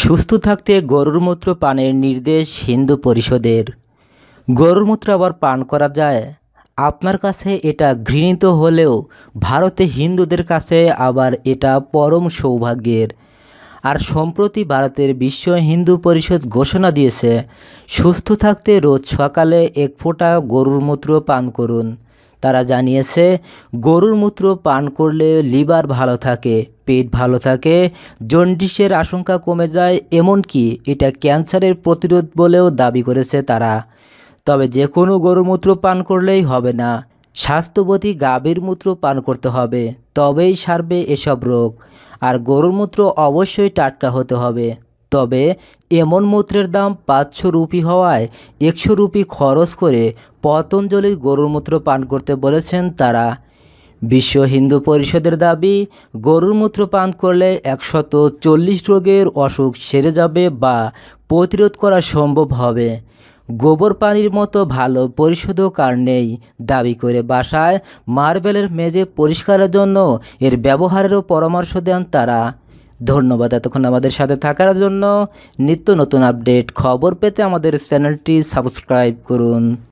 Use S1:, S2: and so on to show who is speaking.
S1: সুস্থ থাকতে গরুর মূত্র পানের নির্দেশ হিন্দু পরিষদের গরুর মূত্র আবার পান করা যায় আপনার কাছে এটা ঘৃণিত হলেও ভারতে হিন্দুদের কাছে আবার এটা পরম সৌভাগ্যের আর সম্প্রতি ভারতের বিশ্ব হিন্দু পরিষদ ঘোষণা দিয়েছে সুস্থ থাকতে রোজ সকালে এক ফোঁটা গরুর মূত্র পান করুন তারা জানিয়েছে গরুর মূত্র পান করলে লিভার ভালো থাকে পেট ভালো থাকে জন্ডিসের আশঙ্কা কমে যায় এমনকি এটা ক্যান্সারের প্রতিরোধ বলেও দাবি করেছে তারা তবে যে কোনো গরুর মূত্র পান করলেই হবে না স্বাস্থ্যবতী গাভীর মূত্র পান করতে হবে তবেই সারবে এসব রোগ আর গরুর মূত্র অবশ্যই টাটকা হতে হবে তবে এমন মূত্রের দাম পাঁচশো রুপি হওয়ায় একশো রুপি খরচ করে পতঞ্জলির গরুর মূত্র পান করতে বলেছেন তারা বিশ্ব হিন্দু পরিষদের দাবি গরুর মূত্র পান করলে একশত চল্লিশ রোগের অসুখ সেরে যাবে বা প্রতিরোধ করা সম্ভব হবে গোবর পানির মতো ভালো পরিশোধক আর নেই দাবি করে বাসায় মার্বেলের মেঝে পরিষ্কারের জন্য এর ব্যবহারেরও পরামর্শ দেন তারা ধন্যবাদ এতক্ষণ আমাদের সাথে থাকার জন্য নিত্য নতুন আপডেট খবর পেতে আমাদের চ্যানেলটি সাবস্ক্রাইব করুন